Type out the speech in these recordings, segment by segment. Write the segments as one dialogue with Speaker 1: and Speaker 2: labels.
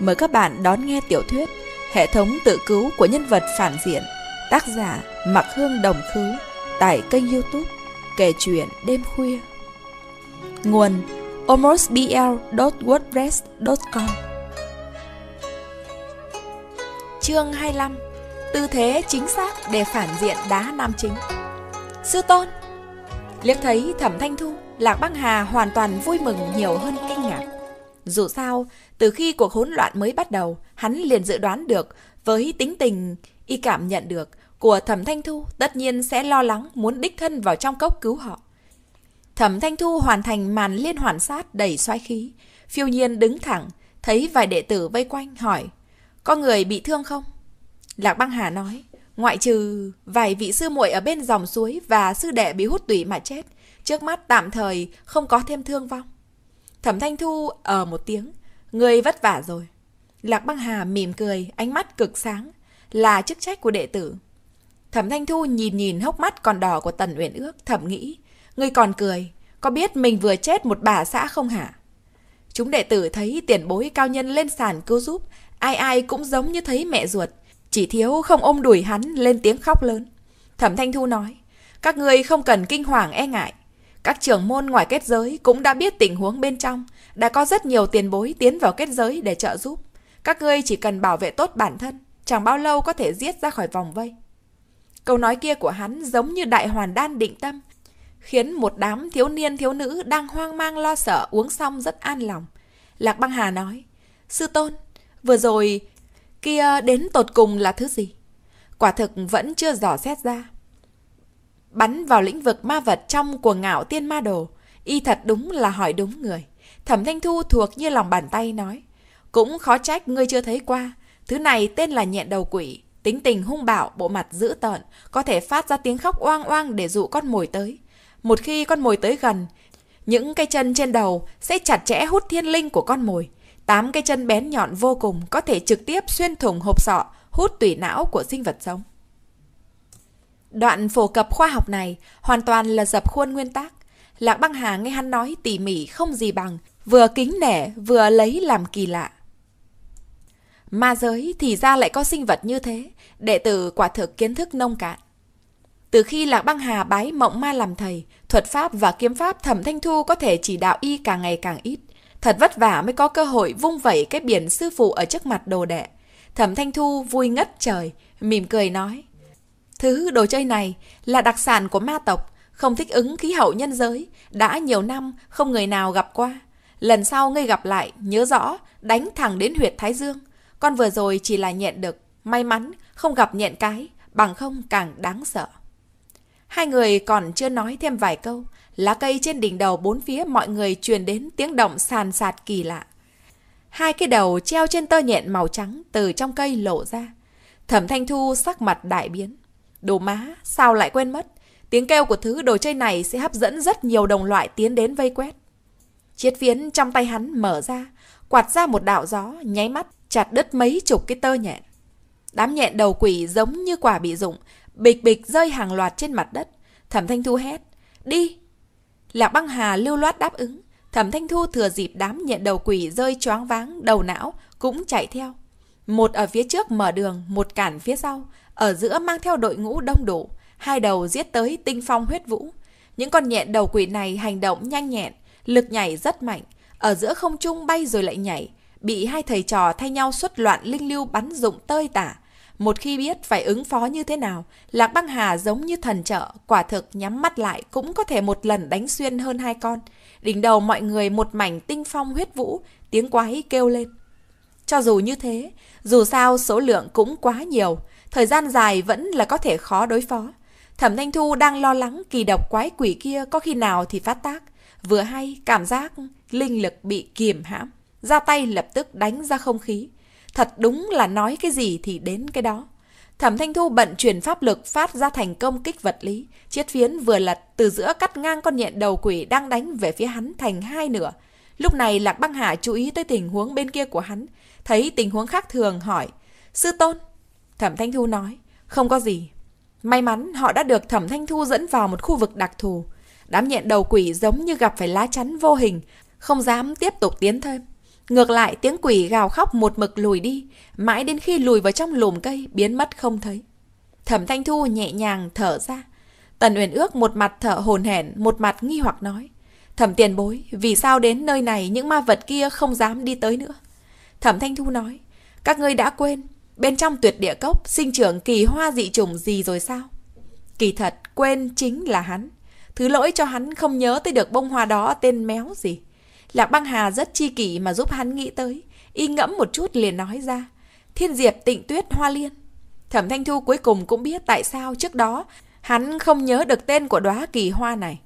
Speaker 1: mời các bạn đón nghe tiểu thuyết Hệ thống tự cứu của nhân vật phản diện, tác giả Mạc Hương Đồng Khứ tại kênh youtube Kể chuyện đêm khuya. Nguồn omosbl.wordpress.com Chương 25 Tư thế chính xác để phản diện đá nam chính Sư Tôn Liếc thấy Thẩm Thanh Thu, Lạc băng Hà hoàn toàn vui mừng nhiều hơn kinh ngạc dù sao, từ khi cuộc hỗn loạn mới bắt đầu, hắn liền dự đoán được, với tính tình y cảm nhận được của Thẩm Thanh Thu tất nhiên sẽ lo lắng muốn đích thân vào trong cốc cứu họ. Thẩm Thanh Thu hoàn thành màn liên hoàn sát đầy xoáy khí, phiêu nhiên đứng thẳng, thấy vài đệ tử vây quanh hỏi, có người bị thương không? Lạc Băng Hà nói, ngoại trừ vài vị sư muội ở bên dòng suối và sư đệ bị hút tủy mà chết, trước mắt tạm thời không có thêm thương vong. Thẩm Thanh Thu ở ờ một tiếng, người vất vả rồi. Lạc Băng Hà mỉm cười, ánh mắt cực sáng, là chức trách của đệ tử. Thẩm Thanh Thu nhìn nhìn hốc mắt còn đỏ của Tần Uyển Ước, thẩm nghĩ, người còn cười, có biết mình vừa chết một bà xã không hả? Chúng đệ tử thấy tiền bối cao nhân lên sàn cứu giúp, ai ai cũng giống như thấy mẹ ruột, chỉ thiếu không ôm đuổi hắn lên tiếng khóc lớn. Thẩm Thanh Thu nói, các người không cần kinh hoàng e ngại, các trưởng môn ngoài kết giới cũng đã biết tình huống bên trong, đã có rất nhiều tiền bối tiến vào kết giới để trợ giúp. Các ngươi chỉ cần bảo vệ tốt bản thân, chẳng bao lâu có thể giết ra khỏi vòng vây. Câu nói kia của hắn giống như đại hoàn đan định tâm, khiến một đám thiếu niên thiếu nữ đang hoang mang lo sợ uống xong rất an lòng. Lạc băng hà nói, sư tôn, vừa rồi kia đến tột cùng là thứ gì? Quả thực vẫn chưa dò xét ra. Bắn vào lĩnh vực ma vật trong của ngạo tiên ma đồ, y thật đúng là hỏi đúng người. Thẩm Thanh Thu thuộc như lòng bàn tay nói. Cũng khó trách ngươi chưa thấy qua. Thứ này tên là nhện đầu quỷ, tính tình hung bạo, bộ mặt dữ tợn, có thể phát ra tiếng khóc oang oang để dụ con mồi tới. Một khi con mồi tới gần, những cái chân trên đầu sẽ chặt chẽ hút thiên linh của con mồi. Tám cái chân bén nhọn vô cùng có thể trực tiếp xuyên thủng hộp sọ, hút tủy não của sinh vật sống. Đoạn phổ cập khoa học này hoàn toàn là dập khuôn nguyên tắc Lạc Băng Hà nghe hắn nói tỉ mỉ không gì bằng, vừa kính nể vừa lấy làm kỳ lạ. Ma giới thì ra lại có sinh vật như thế, đệ tử quả thực kiến thức nông cạn. Từ khi Lạc Băng Hà bái mộng ma làm thầy, thuật pháp và kiếm pháp Thẩm Thanh Thu có thể chỉ đạo y càng ngày càng ít. Thật vất vả mới có cơ hội vung vẩy cái biển sư phụ ở trước mặt đồ đệ. Thẩm Thanh Thu vui ngất trời, mỉm cười nói. Thứ đồ chơi này là đặc sản của ma tộc, không thích ứng khí hậu nhân giới, đã nhiều năm không người nào gặp qua. Lần sau ngươi gặp lại, nhớ rõ, đánh thẳng đến huyệt Thái Dương. Con vừa rồi chỉ là nhện được, may mắn không gặp nhện cái, bằng không càng đáng sợ. Hai người còn chưa nói thêm vài câu, lá cây trên đỉnh đầu bốn phía mọi người truyền đến tiếng động sàn sạt kỳ lạ. Hai cái đầu treo trên tơ nhện màu trắng từ trong cây lộ ra. Thẩm Thanh Thu sắc mặt đại biến. Đồ má, sao lại quên mất? Tiếng kêu của thứ đồ chơi này sẽ hấp dẫn rất nhiều đồng loại tiến đến vây quét. Chiếc phiến trong tay hắn mở ra, quạt ra một đạo gió, nháy mắt, chặt đứt mấy chục cái tơ nhện. Đám nhện đầu quỷ giống như quả bị rụng, bịch bịch rơi hàng loạt trên mặt đất. Thẩm Thanh Thu hét, đi! Lạc băng hà lưu loát đáp ứng, Thẩm Thanh Thu thừa dịp đám nhện đầu quỷ rơi choáng váng, đầu não, cũng chạy theo. Một ở phía trước mở đường, một cản phía sau, ở giữa mang theo đội ngũ đông đủ, hai đầu giết tới tinh phong huyết vũ. Những con nhện đầu quỷ này hành động nhanh nhẹn, lực nhảy rất mạnh, ở giữa không trung bay rồi lại nhảy, bị hai thầy trò thay nhau xuất loạn linh lưu bắn dụng tơi tả. Một khi biết phải ứng phó như thế nào, Lạc Băng Hà giống như thần trợ, quả thực nhắm mắt lại cũng có thể một lần đánh xuyên hơn hai con. Đỉnh đầu mọi người một mảnh tinh phong huyết vũ, tiếng quái kêu lên. Cho dù như thế, dù sao số lượng cũng quá nhiều, thời gian dài vẫn là có thể khó đối phó. Thẩm Thanh Thu đang lo lắng kỳ độc quái quỷ kia có khi nào thì phát tác. Vừa hay, cảm giác linh lực bị kiềm hãm. Ra tay lập tức đánh ra không khí. Thật đúng là nói cái gì thì đến cái đó. Thẩm Thanh Thu bận truyền pháp lực phát ra thành công kích vật lý. Chiết phiến vừa lật từ giữa cắt ngang con nhện đầu quỷ đang đánh về phía hắn thành hai nửa. Lúc này Lạc Băng Hà chú ý tới tình huống bên kia của hắn. Thấy tình huống khác thường hỏi. Sư Tôn, Thẩm Thanh Thu nói, không có gì. May mắn họ đã được Thẩm Thanh Thu dẫn vào một khu vực đặc thù. Đám nhện đầu quỷ giống như gặp phải lá chắn vô hình, không dám tiếp tục tiến thêm. Ngược lại tiếng quỷ gào khóc một mực lùi đi, mãi đến khi lùi vào trong lùm cây biến mất không thấy. Thẩm Thanh Thu nhẹ nhàng thở ra. Tần Uyển Ước một mặt thở hồn hển, một mặt nghi hoặc nói. Thẩm tiền bối, vì sao đến nơi này những ma vật kia không dám đi tới nữa? Thẩm Thanh Thu nói, các ngươi đã quên, Bên trong tuyệt địa cốc sinh trưởng kỳ hoa dị trùng gì rồi sao? Kỳ thật, quên chính là hắn. Thứ lỗi cho hắn không nhớ tới được bông hoa đó tên méo gì. Lạc băng hà rất chi kỷ mà giúp hắn nghĩ tới. Y ngẫm một chút liền nói ra. Thiên diệp tịnh tuyết hoa liên. Thẩm Thanh Thu cuối cùng cũng biết tại sao trước đó hắn không nhớ được tên của đóa kỳ hoa này.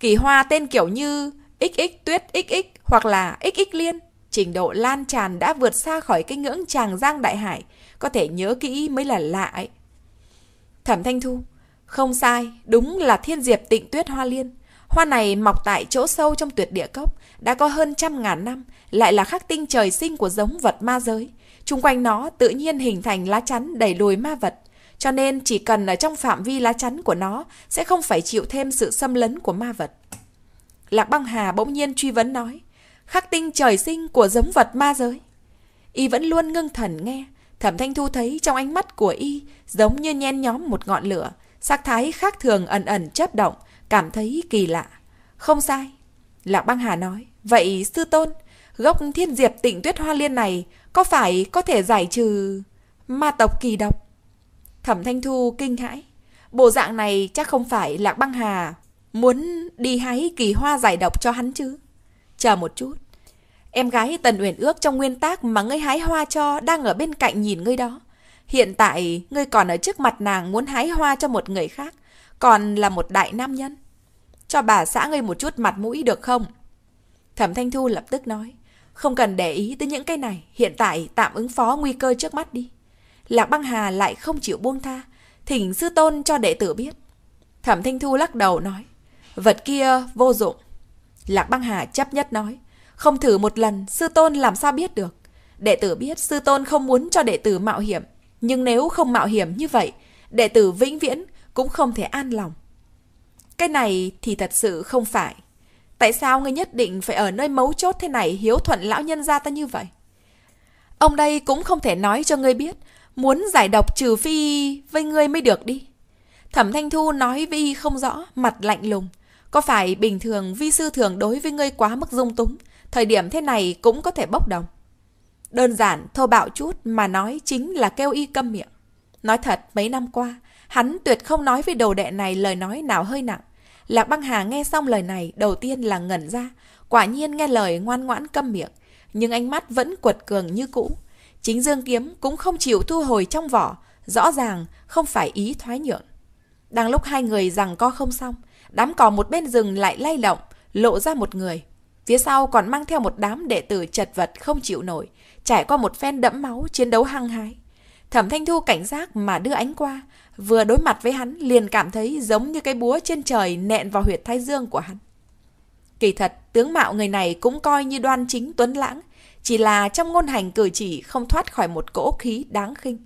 Speaker 1: Kỳ hoa tên kiểu như XX tuyết XX hoặc là XX liên. Trình độ lan tràn đã vượt xa khỏi cái ngưỡng tràng giang đại hải có thể nhớ kỹ mới là lạ ấy. Thẩm Thanh Thu, không sai, đúng là thiên diệp tịnh tuyết hoa liên. Hoa này mọc tại chỗ sâu trong tuyệt địa cốc, đã có hơn trăm ngàn năm, lại là khắc tinh trời sinh của giống vật ma giới. Trung quanh nó tự nhiên hình thành lá chắn đẩy lùi ma vật, cho nên chỉ cần ở trong phạm vi lá chắn của nó sẽ không phải chịu thêm sự xâm lấn của ma vật. Lạc băng hà bỗng nhiên truy vấn nói, khắc tinh trời sinh của giống vật ma giới. Y vẫn luôn ngưng thần nghe, Thẩm Thanh Thu thấy trong ánh mắt của y giống như nhen nhóm một ngọn lửa, sắc thái khác thường ẩn ẩn chớp động, cảm thấy kỳ lạ. Không sai, Lạc Băng Hà nói, vậy sư tôn, gốc thiên diệp tịnh tuyết hoa liên này có phải có thể giải trừ ma tộc kỳ độc? Thẩm Thanh Thu kinh hãi, bộ dạng này chắc không phải Lạc Băng Hà muốn đi hái kỳ hoa giải độc cho hắn chứ. Chờ một chút, Em gái Tần Uyển ước trong nguyên tác mà ngươi hái hoa cho đang ở bên cạnh nhìn ngươi đó. Hiện tại ngươi còn ở trước mặt nàng muốn hái hoa cho một người khác, còn là một đại nam nhân. Cho bà xã ngươi một chút mặt mũi được không? Thẩm Thanh Thu lập tức nói, không cần để ý tới những cái này, hiện tại tạm ứng phó nguy cơ trước mắt đi. Lạc Băng Hà lại không chịu buông tha, thỉnh sư tôn cho đệ tử biết. Thẩm Thanh Thu lắc đầu nói, vật kia vô dụng. Lạc Băng Hà chấp nhất nói, không thử một lần, sư tôn làm sao biết được? Đệ tử biết sư tôn không muốn cho đệ tử mạo hiểm, nhưng nếu không mạo hiểm như vậy, đệ tử vĩnh viễn cũng không thể an lòng. Cái này thì thật sự không phải. Tại sao ngươi nhất định phải ở nơi mấu chốt thế này hiếu thuận lão nhân gia ta như vậy? Ông đây cũng không thể nói cho ngươi biết, muốn giải độc trừ phi với ngươi mới được đi. Thẩm Thanh Thu nói vi không rõ, mặt lạnh lùng. Có phải bình thường vi sư thường đối với ngươi quá mức dung túng, thời điểm thế này cũng có thể bốc đồng. Đơn giản, thô bạo chút mà nói chính là kêu y câm miệng. Nói thật, mấy năm qua, hắn tuyệt không nói với đồ đệ này lời nói nào hơi nặng. Lạc băng hà nghe xong lời này, đầu tiên là ngẩn ra. Quả nhiên nghe lời ngoan ngoãn câm miệng, nhưng ánh mắt vẫn quật cường như cũ. Chính dương kiếm cũng không chịu thu hồi trong vỏ, rõ ràng không phải ý thoái nhượng. Đang lúc hai người rằng co không xong, đám cỏ một bên rừng lại lay động, lộ ra một người. Phía sau còn mang theo một đám đệ tử chật vật không chịu nổi, trải qua một phen đẫm máu chiến đấu hăng hái. Thẩm Thanh Thu cảnh giác mà đưa ánh qua, vừa đối mặt với hắn liền cảm thấy giống như cái búa trên trời nện vào huyệt thái dương của hắn. Kỳ thật, tướng mạo người này cũng coi như đoan chính tuấn lãng, chỉ là trong ngôn hành cử chỉ không thoát khỏi một cỗ khí đáng khinh.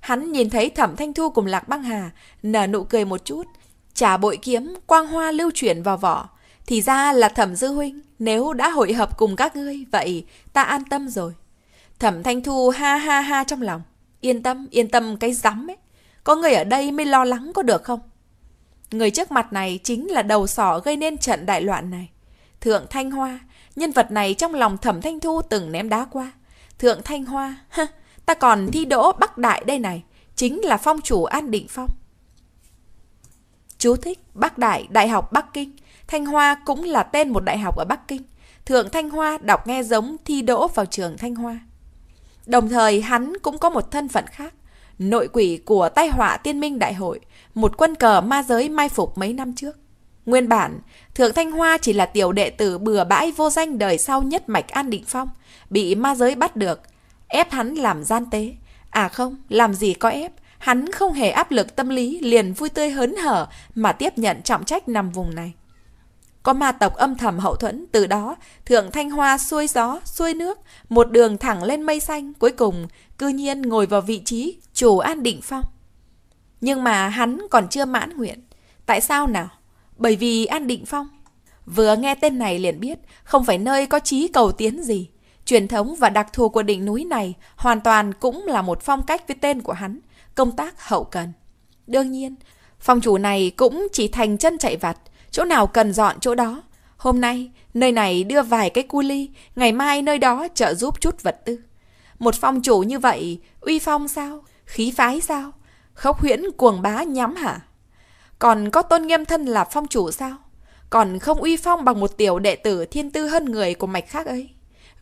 Speaker 1: Hắn nhìn thấy Thẩm Thanh Thu cùng Lạc Băng Hà, nở nụ cười một chút, trả bội kiếm, quang hoa lưu chuyển vào vỏ, thì ra là thẩm dư huynh, nếu đã hội hợp cùng các ngươi, vậy ta an tâm rồi. Thẩm Thanh Thu ha ha ha trong lòng. Yên tâm, yên tâm cái rắm ấy. Có người ở đây mới lo lắng có được không? Người trước mặt này chính là đầu sỏ gây nên trận đại loạn này. Thượng Thanh Hoa, nhân vật này trong lòng Thẩm Thanh Thu từng ném đá qua. Thượng Thanh Hoa, ha, ta còn thi đỗ Bắc Đại đây này, chính là phong chủ An Định Phong. Chú thích Bắc Đại Đại học Bắc Kinh Thanh Hoa cũng là tên một đại học ở Bắc Kinh. Thượng Thanh Hoa đọc nghe giống thi đỗ vào trường Thanh Hoa. Đồng thời hắn cũng có một thân phận khác, nội quỷ của tai họa tiên minh đại hội, một quân cờ ma giới mai phục mấy năm trước. Nguyên bản, Thượng Thanh Hoa chỉ là tiểu đệ tử bừa bãi vô danh đời sau nhất mạch An Định Phong, bị ma giới bắt được, ép hắn làm gian tế. À không, làm gì có ép, hắn không hề áp lực tâm lý liền vui tươi hớn hở mà tiếp nhận trọng trách nằm vùng này. Có ma tộc âm thầm hậu thuẫn, từ đó thượng thanh hoa xuôi gió, xuôi nước, một đường thẳng lên mây xanh, cuối cùng cư nhiên ngồi vào vị trí chủ an định phong. Nhưng mà hắn còn chưa mãn nguyện. Tại sao nào? Bởi vì An Định Phong. Vừa nghe tên này liền biết, không phải nơi có chí cầu tiến gì. Truyền thống và đặc thù của đỉnh núi này hoàn toàn cũng là một phong cách với tên của hắn, công tác hậu cần. Đương nhiên, phong chủ này cũng chỉ thành chân chạy vặt, chỗ nào cần dọn chỗ đó. Hôm nay, nơi này đưa vài cái cu ly, ngày mai nơi đó trợ giúp chút vật tư. Một phong chủ như vậy, uy phong sao? Khí phái sao? Khốc huyễn cuồng bá nhắm hả? Còn có tôn nghiêm thân là phong chủ sao? Còn không uy phong bằng một tiểu đệ tử thiên tư hơn người của mạch khác ấy.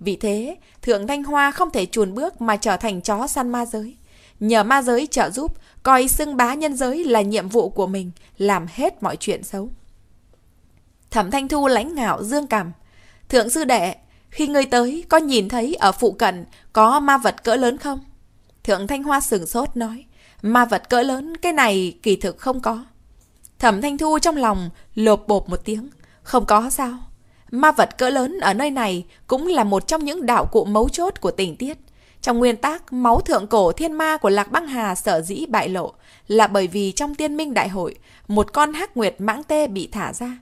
Speaker 1: Vì thế, Thượng Thanh Hoa không thể chuồn bước mà trở thành chó săn ma giới. Nhờ ma giới trợ giúp, coi xưng bá nhân giới là nhiệm vụ của mình, làm hết mọi chuyện xấu. Thẩm Thanh Thu lãnh ngạo dương cằm. Thượng sư đệ, khi ngươi tới có nhìn thấy ở phụ cận có ma vật cỡ lớn không? Thượng Thanh Hoa sừng sốt nói. Ma vật cỡ lớn cái này kỳ thực không có. Thẩm Thanh Thu trong lòng lột bột một tiếng. Không có sao? Ma vật cỡ lớn ở nơi này cũng là một trong những đạo cụ mấu chốt của tình tiết. Trong nguyên tác, máu thượng cổ thiên ma của Lạc Băng Hà sở dĩ bại lộ là bởi vì trong tiên minh đại hội, một con hắc nguyệt mãng tê bị thả ra.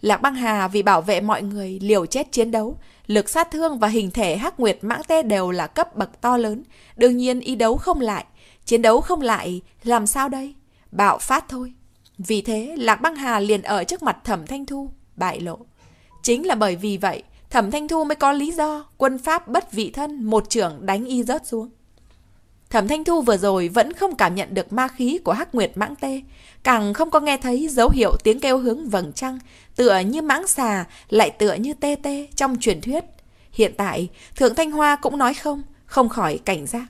Speaker 1: Lạc Băng Hà vì bảo vệ mọi người liều chết chiến đấu, lực sát thương và hình thể Hắc Nguyệt Mãng Tê đều là cấp bậc to lớn, đương nhiên y đấu không lại, chiến đấu không lại, làm sao đây? Bạo phát thôi. Vì thế, Lạc Băng Hà liền ở trước mặt Thẩm Thanh Thu, bại lộ. Chính là bởi vì vậy, Thẩm Thanh Thu mới có lý do quân Pháp bất vị thân một trưởng đánh y rớt xuống. Thẩm Thanh Thu vừa rồi vẫn không cảm nhận được ma khí của Hắc Nguyệt Mãng Tê, càng không có nghe thấy dấu hiệu tiếng kêu hướng vầng trăng tựa như mãng xà, lại tựa như tê tê trong truyền thuyết. Hiện tại, Thượng Thanh Hoa cũng nói không, không khỏi cảnh giác.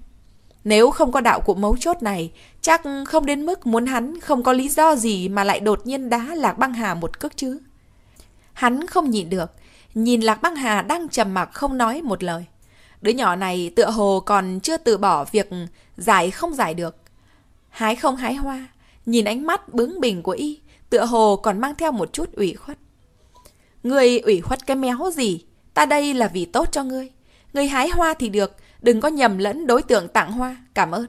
Speaker 1: Nếu không có đạo của mấu chốt này, chắc không đến mức muốn hắn không có lý do gì mà lại đột nhiên đá Lạc Băng Hà một cước chứ. Hắn không nhìn được, nhìn Lạc Băng Hà đang trầm mặc không nói một lời. Đứa nhỏ này tựa hồ còn chưa từ bỏ việc giải không giải được. Hái không hái hoa, nhìn ánh mắt bướng bỉnh của y, tựa hồ còn mang theo một chút ủy khuất. Người ủy khuất cái méo gì, ta đây là vì tốt cho ngươi. Ngươi hái hoa thì được, đừng có nhầm lẫn đối tượng tặng hoa, cảm ơn.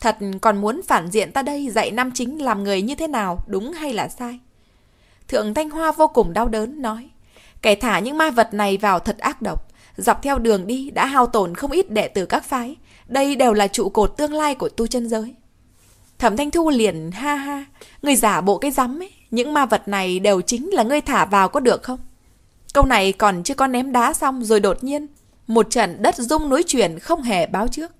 Speaker 1: Thật còn muốn phản diện ta đây dạy nam chính làm người như thế nào, đúng hay là sai? Thượng Thanh Hoa vô cùng đau đớn nói, kẻ thả những ma vật này vào thật ác độc, dọc theo đường đi đã hao tổn không ít đệ tử các phái, đây đều là trụ cột tương lai của tu chân giới. Thẩm Thanh Thu liền ha ha, người giả bộ cái rắm ấy, những ma vật này đều chính là ngươi thả vào có được không? Câu này còn chưa có ném đá xong rồi đột nhiên, một trận đất rung núi chuyển không hề báo trước.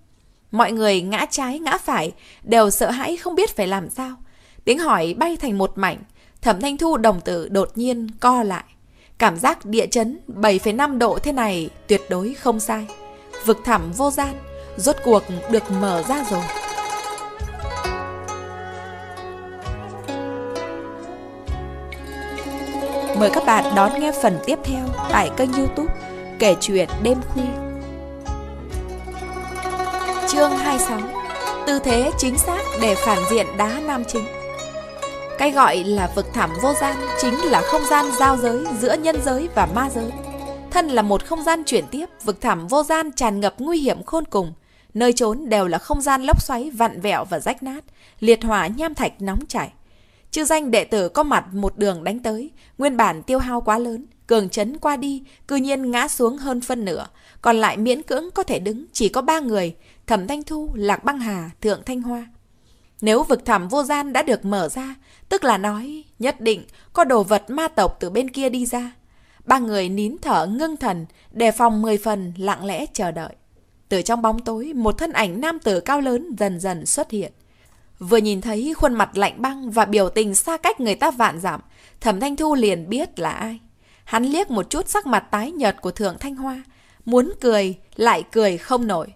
Speaker 1: Mọi người ngã trái ngã phải, đều sợ hãi không biết phải làm sao. Tiếng hỏi bay thành một mảnh, Thẩm Thanh Thu đồng tử đột nhiên co lại. Cảm giác địa chấn 7,5 độ thế này tuyệt đối không sai. Vực thẳm vô gian, rốt cuộc được mở ra rồi. Mời các bạn đón nghe phần tiếp theo tại kênh youtube Kể chuyện đêm khuya Chương 26 Tư thế chính xác để phản diện đá nam chính Cái gọi là vực thẳm vô gian chính là không gian giao giới giữa nhân giới và ma giới Thân là một không gian chuyển tiếp, vực thẳm vô gian tràn ngập nguy hiểm khôn cùng Nơi trốn đều là không gian lốc xoáy vặn vẹo và rách nát, liệt hỏa nham thạch nóng chảy Chư danh đệ tử có mặt một đường đánh tới, nguyên bản tiêu hao quá lớn, cường chấn qua đi, cư nhiên ngã xuống hơn phân nửa, còn lại miễn cưỡng có thể đứng chỉ có ba người, Thẩm Thanh Thu, Lạc Băng Hà, Thượng Thanh Hoa. Nếu vực thẳm vô gian đã được mở ra, tức là nói nhất định có đồ vật ma tộc từ bên kia đi ra. Ba người nín thở ngưng thần, đề phòng mười phần lặng lẽ chờ đợi. Từ trong bóng tối, một thân ảnh nam tử cao lớn dần dần xuất hiện. Vừa nhìn thấy khuôn mặt lạnh băng và biểu tình xa cách người ta vạn giảm, Thẩm Thanh Thu liền biết là ai. Hắn liếc một chút sắc mặt tái nhợt của Thượng Thanh Hoa, muốn cười, lại cười không nổi.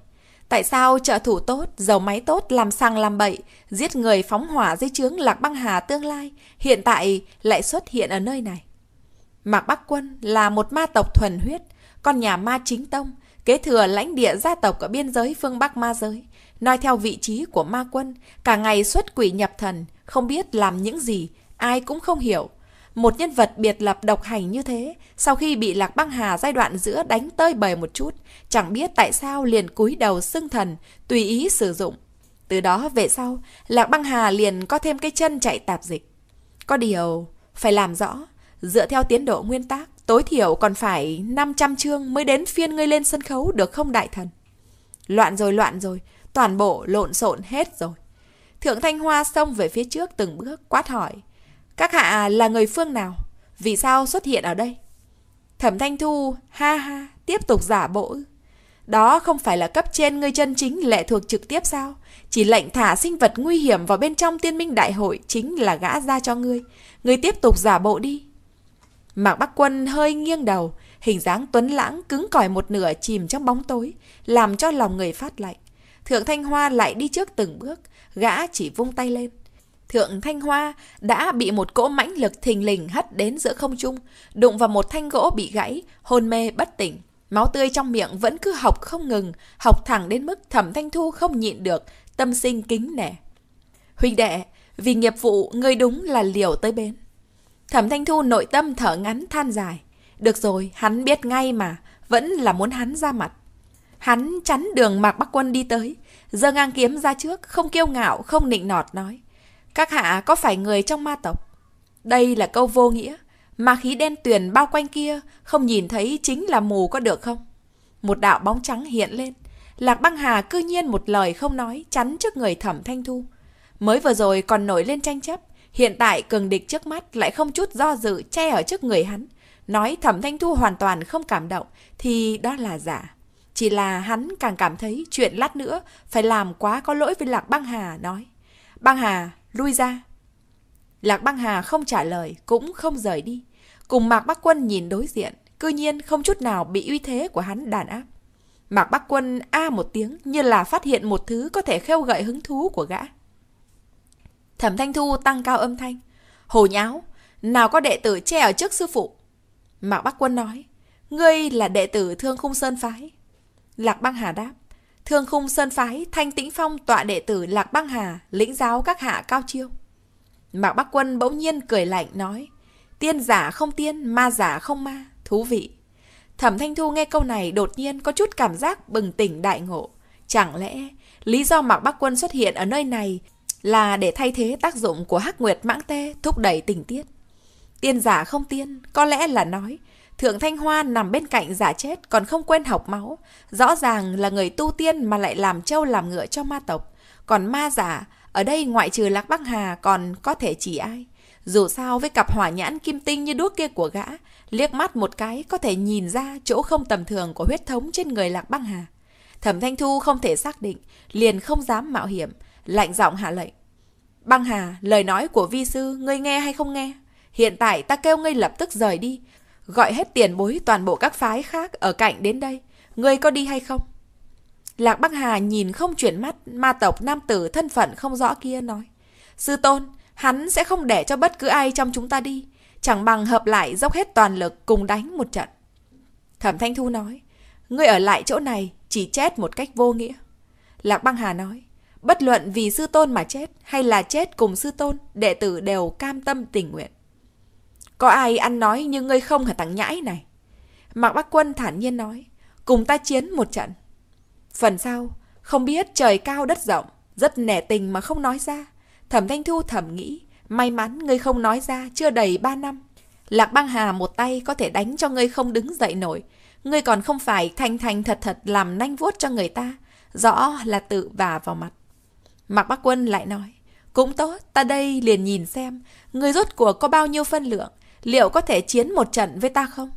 Speaker 1: Tại sao trợ thủ tốt, dầu máy tốt, làm sang làm bậy, giết người phóng hỏa dưới trướng lạc băng hà tương lai, hiện tại lại xuất hiện ở nơi này? Mạc Bắc Quân là một ma tộc thuần huyết, con nhà ma chính tông, kế thừa lãnh địa gia tộc ở biên giới phương Bắc ma giới. Nói theo vị trí của ma quân, cả ngày xuất quỷ nhập thần, không biết làm những gì, ai cũng không hiểu. Một nhân vật biệt lập độc hành như thế, sau khi bị Lạc Băng Hà giai đoạn giữa đánh tơi bời một chút, chẳng biết tại sao liền cúi đầu xưng thần, tùy ý sử dụng. Từ đó về sau, Lạc Băng Hà liền có thêm cái chân chạy tạp dịch. Có điều, phải làm rõ, dựa theo tiến độ nguyên tác, tối thiểu còn phải 500 chương mới đến phiên ngươi lên sân khấu được không đại thần? Loạn rồi, loạn rồi, toàn bộ lộn xộn hết rồi. Thượng Thanh Hoa xông về phía trước từng bước quát hỏi. Các hạ là người phương nào? Vì sao xuất hiện ở đây? Thẩm Thanh Thu, ha ha, tiếp tục giả bộ. Đó không phải là cấp trên ngươi chân chính lệ thuộc trực tiếp sao? Chỉ lệnh thả sinh vật nguy hiểm vào bên trong tiên minh đại hội chính là gã ra cho ngươi. Ngươi tiếp tục giả bộ đi. Mạc Bắc Quân hơi nghiêng đầu, hình dáng tuấn lãng cứng cỏi một nửa chìm trong bóng tối, làm cho lòng người phát lạnh. Thượng Thanh Hoa lại đi trước từng bước, gã chỉ vung tay lên. Thượng Thanh Hoa đã bị một cỗ mãnh lực thình lình hất đến giữa không trung, đụng vào một thanh gỗ bị gãy, hôn mê bất tỉnh. Máu tươi trong miệng vẫn cứ học không ngừng, học thẳng đến mức Thẩm Thanh Thu không nhịn được, tâm sinh kính nể. Huynh đệ, vì nghiệp vụ ngươi đúng là liều tới bến. Thẩm Thanh Thu nội tâm thở ngắn than dài. Được rồi, hắn biết ngay mà, vẫn là muốn hắn ra mặt. Hắn chắn đường Mạc Bắc Quân đi tới, giơ ngang kiếm ra trước, không kiêu ngạo, không nịnh nọt nói. Các hạ có phải người trong ma tộc? Đây là câu vô nghĩa, mà khí đen tuyền bao quanh kia không nhìn thấy chính là mù có được không? Một đạo bóng trắng hiện lên, Lạc Băng Hà cư nhiên một lời không nói chắn trước người Thẩm Thanh Thu. Mới vừa rồi còn nổi lên tranh chấp, hiện tại cường địch trước mắt lại không chút do dự che ở trước người hắn. Nói Thẩm Thanh Thu hoàn toàn không cảm động thì đó là giả. Chỉ là hắn càng cảm thấy chuyện lát nữa phải làm quá có lỗi với Lạc Băng Hà nói. Băng Hà, lui ra. Lạc Băng Hà không trả lời, cũng không rời đi. Cùng Mạc Bắc Quân nhìn đối diện, cư nhiên không chút nào bị uy thế của hắn đàn áp. Mạc Bắc Quân a một tiếng như là phát hiện một thứ có thể khêu gợi hứng thú của gã. Thẩm Thanh Thu tăng cao âm thanh. Hồ nháo, nào có đệ tử che ở trước sư phụ. Mạc Bắc Quân nói, ngươi là đệ tử Thương Khung Sơn Phái, Lạc Băng Hà đáp, thương khung sơn phái thanh tĩnh phong tọa đệ tử Lạc Băng Hà, lĩnh giáo các hạ cao chiêu. Mạc Bắc Quân bỗng nhiên cười lạnh nói, tiên giả không tiên, ma giả không ma, thú vị. Thẩm Thanh Thu nghe câu này đột nhiên có chút cảm giác bừng tỉnh đại ngộ. Chẳng lẽ lý do Mạc Bắc Quân xuất hiện ở nơi này là để thay thế tác dụng của Hắc Nguyệt Mãng Tê thúc đẩy tình tiết? Tiên giả không tiên, có lẽ là nói Thượng Thanh Hoa nằm bên cạnh giả dạ chết còn không quên học máu. Rõ ràng là người tu tiên mà lại làm trâu làm ngựa cho ma tộc. Còn ma giả, ở đây ngoại trừ Lạc Bắc Hà còn có thể chỉ ai. Dù sao với cặp hỏa nhãn kim tinh như đuốc kia của gã, liếc mắt một cái có thể nhìn ra chỗ không tầm thường của huyết thống trên người Lạc Bắc Hà. Thẩm Thanh Thu không thể xác định, liền không dám mạo hiểm, lạnh giọng hạ lệnh. Băng Hà, lời nói của vi sư, ngươi nghe hay không nghe? Hiện tại ta kêu ngươi lập tức rời đi, gọi hết tiền bối toàn bộ các phái khác ở cạnh đến đây. Ngươi có đi hay không? Lạc băng Hà nhìn không chuyển mắt ma tộc nam tử thân phận không rõ kia nói. Sư tôn, hắn sẽ không để cho bất cứ ai trong chúng ta đi. Chẳng bằng hợp lại dốc hết toàn lực cùng đánh một trận. Thẩm Thanh Thu nói. Ngươi ở lại chỗ này chỉ chết một cách vô nghĩa. Lạc Băng Hà nói. Bất luận vì sư tôn mà chết hay là chết cùng sư tôn, đệ tử đều cam tâm tình nguyện. Có ai ăn nói như ngươi không hả thằng nhãi này? Mạc Bắc Quân thản nhiên nói, cùng ta chiến một trận. Phần sau, không biết trời cao đất rộng, rất nẻ tình mà không nói ra. Thẩm Thanh Thu thẩm nghĩ, may mắn ngươi không nói ra chưa đầy ba năm. Lạc băng hà một tay có thể đánh cho ngươi không đứng dậy nổi. Ngươi còn không phải thành thành thật thật làm nanh vuốt cho người ta. Rõ là tự vả vào mặt. Mạc Bắc Quân lại nói, cũng tốt, ta đây liền nhìn xem, ngươi rốt của có bao nhiêu phân lượng, liệu có thể chiến một trận với ta không?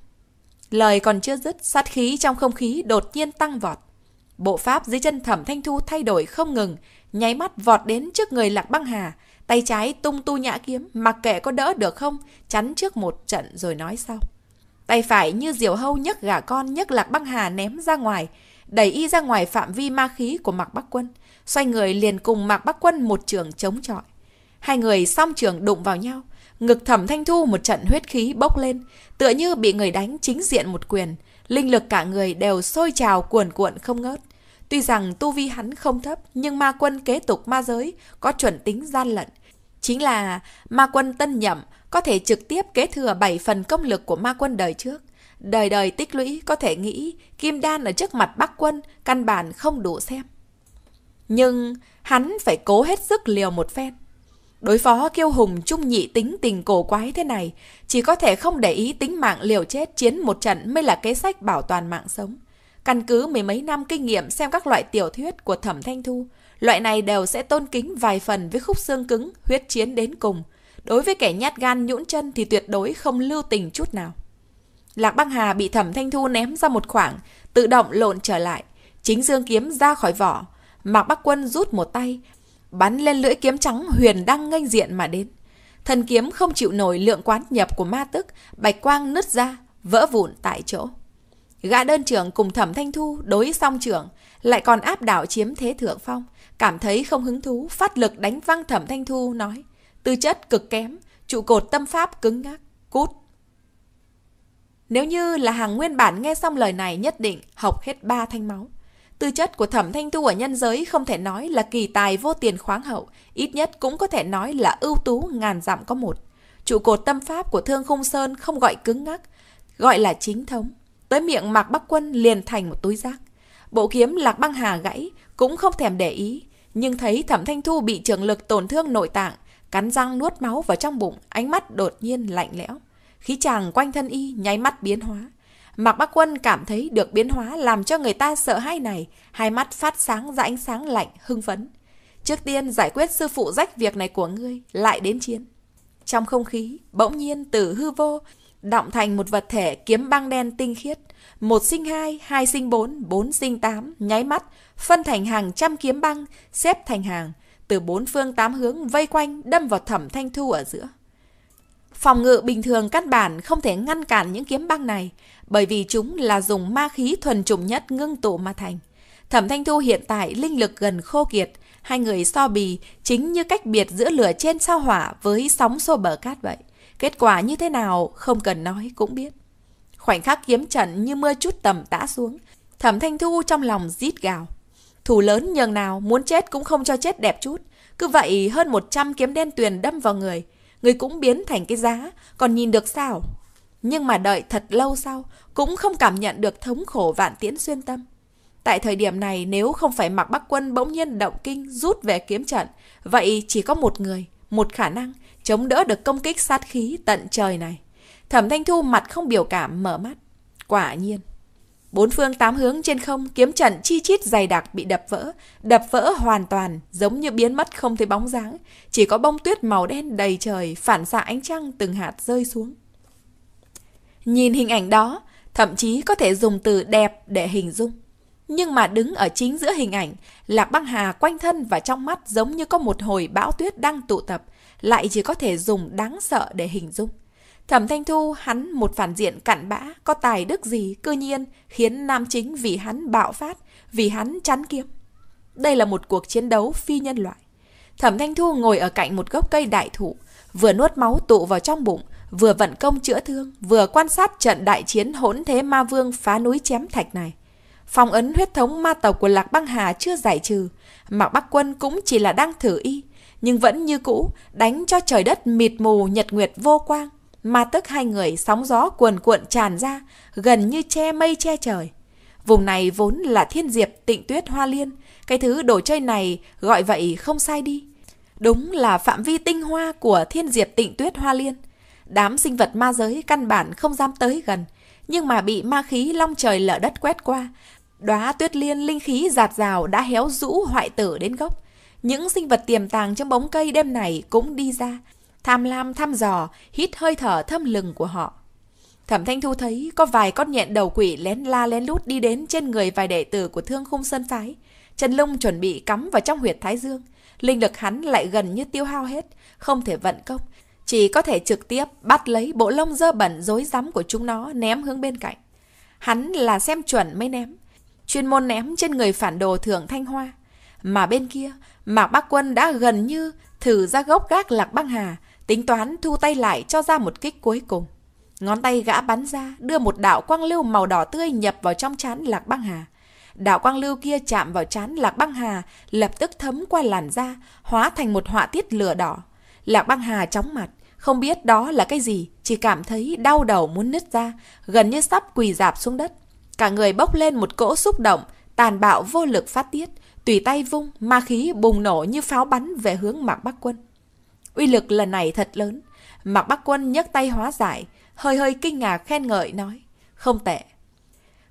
Speaker 1: Lời còn chưa dứt, sát khí trong không khí đột nhiên tăng vọt. Bộ pháp dưới chân thẩm thanh thu thay đổi không ngừng, nháy mắt vọt đến trước người lạc băng hà, tay trái tung tu nhã kiếm, mặc kệ có đỡ được không, chắn trước một trận rồi nói sau. Tay phải như diều hâu nhấc gà con nhấc lạc băng hà ném ra ngoài, đẩy y ra ngoài phạm vi ma khí của Mạc Bắc Quân, xoay người liền cùng Mạc Bắc Quân một trường chống chọi. Hai người song trường đụng vào nhau, Ngực thẩm thanh thu một trận huyết khí bốc lên, tựa như bị người đánh chính diện một quyền. Linh lực cả người đều sôi trào cuồn cuộn không ngớt. Tuy rằng tu vi hắn không thấp, nhưng ma quân kế tục ma giới có chuẩn tính gian lận. Chính là ma quân tân nhậm có thể trực tiếp kế thừa 7 phần công lực của ma quân đời trước. Đời đời tích lũy có thể nghĩ kim đan ở trước mặt bắc quân căn bản không đủ xem. Nhưng hắn phải cố hết sức liều một phen. Đối phó kiêu hùng trung nhị tính tình cổ quái thế này, chỉ có thể không để ý tính mạng liều chết chiến một trận mới là kế sách bảo toàn mạng sống. Căn cứ mười mấy năm kinh nghiệm xem các loại tiểu thuyết của Thẩm Thanh Thu, loại này đều sẽ tôn kính vài phần với khúc xương cứng, huyết chiến đến cùng. Đối với kẻ nhát gan nhũn chân thì tuyệt đối không lưu tình chút nào. Lạc Băng Hà bị Thẩm Thanh Thu ném ra một khoảng, tự động lộn trở lại. Chính dương kiếm ra khỏi vỏ. Mạc Bắc Quân rút một tay, bắn lên lưỡi kiếm trắng huyền đang nghênh diện mà đến. Thần kiếm không chịu nổi lượng quán nhập của ma tức, bạch quang nứt ra, vỡ vụn tại chỗ. Gã đơn trưởng cùng thẩm thanh thu đối song trưởng, lại còn áp đảo chiếm thế thượng phong. Cảm thấy không hứng thú, phát lực đánh văng thẩm thanh thu nói. Tư chất cực kém, trụ cột tâm pháp cứng ngắc, cút. Nếu như là hàng nguyên bản nghe xong lời này nhất định học hết ba thanh máu. Tư chất của Thẩm Thanh thu ở nhân giới không thể nói là kỳ tài vô tiền khoáng hậu, ít nhất cũng có thể nói là ưu tú ngàn dặm có một. Trụ cột tâm pháp của Thương Khung Sơn không gọi cứng ngắc, gọi là chính thống. Tới miệng Mạc Bắc Quân liền thành một túi rác. Bộ kiếm Lạc Băng Hà gãy, cũng không thèm để ý, nhưng thấy Thẩm Thanh Thu bị trường lực tổn thương nội tạng, cắn răng nuốt máu vào trong bụng, ánh mắt đột nhiên lạnh lẽo. Khí chàng quanh thân y nháy mắt biến hóa, Mạc Bắc Quân cảm thấy được biến hóa làm cho người ta sợ hãi này, hai mắt phát sáng ra ánh sáng lạnh, hưng phấn. Trước tiên giải quyết sư phụ rách việc này của ngươi, lại đến chiến. Trong không khí, bỗng nhiên từ hư vô, động thành một vật thể kiếm băng đen tinh khiết. Một sinh hai, hai sinh bốn, bốn sinh tám, nháy mắt, phân thành hàng trăm kiếm băng, xếp thành hàng, từ bốn phương tám hướng vây quanh đâm vào thẩm thanh thu ở giữa. Phòng ngự bình thường căn bản không thể ngăn cản những kiếm băng này, bởi vì chúng là dùng ma khí thuần trùng nhất ngưng tụ mà thành. Thẩm Thanh Thu hiện tại linh lực gần khô kiệt, hai người so bì chính như cách biệt giữa lửa trên sao hỏa với sóng xô bờ cát vậy. Kết quả như thế nào không cần nói cũng biết. Khoảnh khắc kiếm trận như mưa chút tầm tã xuống, Thẩm Thanh Thu trong lòng rít gào. Thủ lớn nhường nào muốn chết cũng không cho chết đẹp chút. Cứ vậy hơn 100 kiếm đen tuyền đâm vào người, người cũng biến thành cái giá, còn nhìn được sao? Nhưng mà đợi thật lâu sau, cũng không cảm nhận được thống khổ vạn tiễn xuyên tâm. Tại thời điểm này nếu không phải mặc Bắc Quân bỗng nhiên động kinh rút về kiếm trận, vậy chỉ có một người, một khả năng chống đỡ được công kích sát khí tận trời này. Thẩm Thanh Thu mặt không biểu cảm mở mắt. Quả nhiên, Bốn phương tám hướng trên không, kiếm trận chi chít dày đặc bị đập vỡ, đập vỡ hoàn toàn, giống như biến mất không thấy bóng dáng. Chỉ có bông tuyết màu đen đầy trời, phản xạ ánh trăng từng hạt rơi xuống. Nhìn hình ảnh đó, thậm chí có thể dùng từ đẹp để hình dung. Nhưng mà đứng ở chính giữa hình ảnh, là Băng Hà quanh thân và trong mắt giống như có một hồi bão tuyết đang tụ tập, lại chỉ có thể dùng đáng sợ để hình dung. Thẩm Thanh Thu hắn một phản diện cặn bã, có tài đức gì, cư nhiên khiến nam chính vì hắn bạo phát, vì hắn chán kiếm. Đây là một cuộc chiến đấu phi nhân loại. Thẩm Thanh Thu ngồi ở cạnh một gốc cây đại thụ, vừa nuốt máu tụ vào trong bụng, vừa vận công chữa thương, vừa quan sát trận đại chiến hỗn thế ma vương phá núi chém thạch này. Phong ấn huyết thống ma tộc của Lạc Băng Hà chưa giải trừ, Mạc Bắc Quân cũng chỉ là đang thử y, nhưng vẫn như cũ, đánh cho trời đất mịt mù nhật nguyệt vô quang, mà tức hai người sóng gió cuồn cuộn tràn ra, gần như che mây che trời. Vùng này vốn là thiên diệp tịnh tuyết hoa liên, cái thứ đồ chơi này gọi vậy không sai đi. Đúng là phạm vi tinh hoa của thiên diệp tịnh tuyết hoa liên. Đám sinh vật ma giới căn bản không dám tới gần, nhưng mà bị ma khí long trời lở đất quét qua. Đóa tuyết liên linh khí giạt rào đã héo rũ hoại tử đến gốc. Những sinh vật tiềm tàng trong bóng cây đêm này cũng đi ra, tham lam thăm dò, hít hơi thở thâm lừng của họ. Thẩm Thanh Thu thấy có vài con nhện đầu quỷ lén la lén lút đi đến trên người vài đệ tử của Thương Khung Sơn Phái. chân Lung chuẩn bị cắm vào trong huyệt Thái Dương. Linh lực hắn lại gần như tiêu hao hết, không thể vận công. Chỉ có thể trực tiếp bắt lấy bộ lông dơ bẩn rối rắm của chúng nó ném hướng bên cạnh. Hắn là xem chuẩn mới ném. Chuyên môn ném trên người phản đồ thượng Thanh Hoa. Mà bên kia, Mạc Bắc Quân đã gần như thử ra gốc gác lạc băng hà, Tính toán thu tay lại cho ra một kích cuối cùng. Ngón tay gã bắn ra, đưa một đạo quang lưu màu đỏ tươi nhập vào trong chán Lạc Băng Hà. Đạo quang lưu kia chạm vào chán Lạc Băng Hà, lập tức thấm qua làn da, hóa thành một họa tiết lửa đỏ. Lạc Băng Hà chóng mặt, không biết đó là cái gì, chỉ cảm thấy đau đầu muốn nứt ra, gần như sắp quỳ dạp xuống đất. Cả người bốc lên một cỗ xúc động, tàn bạo vô lực phát tiết, tùy tay vung, ma khí bùng nổ như pháo bắn về hướng Mạc Bắc Quân. Uy lực lần này thật lớn. Mạc Bắc Quân nhấc tay hóa giải, hơi hơi kinh ngạc khen ngợi nói. Không tệ.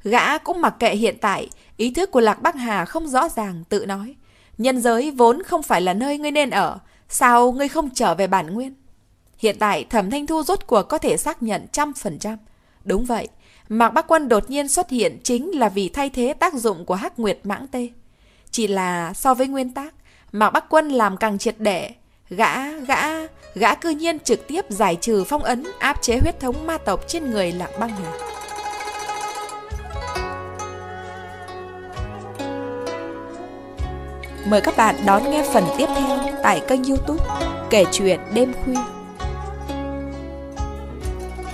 Speaker 1: Gã cũng mặc kệ hiện tại, ý thức của Lạc Bắc Hà không rõ ràng tự nói. Nhân giới vốn không phải là nơi ngươi nên ở, sao ngươi không trở về bản nguyên? Hiện tại Thẩm Thanh Thu rốt cuộc có thể xác nhận trăm phần trăm. Đúng vậy, Mạc Bắc Quân đột nhiên xuất hiện chính là vì thay thế tác dụng của Hắc Nguyệt Mãng Tê. Chỉ là so với nguyên tác, Mạc Bắc Quân làm càng triệt để, Gã, gã, gã cư nhiên trực tiếp giải trừ phong ấn áp chế huyết thống ma tộc trên người Lạc Băng Hà. Mời các bạn đón nghe phần tiếp theo tại kênh youtube Kể chuyện đêm khuya.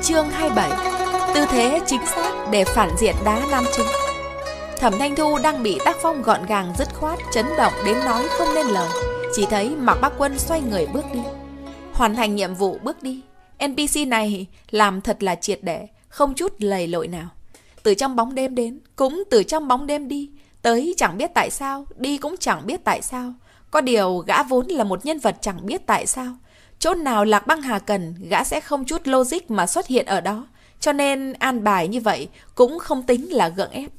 Speaker 1: Chương 27 Tư thế chính xác để phản diện đá Nam chính Thẩm Thanh Thu đang bị tác phong gọn gàng dứt khoát chấn động đến nói không nên lời chỉ thấy mặc bác quân xoay người bước đi Hoàn thành nhiệm vụ bước đi NPC này làm thật là triệt để Không chút lầy lội nào Từ trong bóng đêm đến Cũng từ trong bóng đêm đi Tới chẳng biết tại sao Đi cũng chẳng biết tại sao Có điều gã vốn là một nhân vật chẳng biết tại sao Chỗ nào Lạc Băng Hà cần Gã sẽ không chút logic mà xuất hiện ở đó Cho nên an bài như vậy Cũng không tính là gượng ép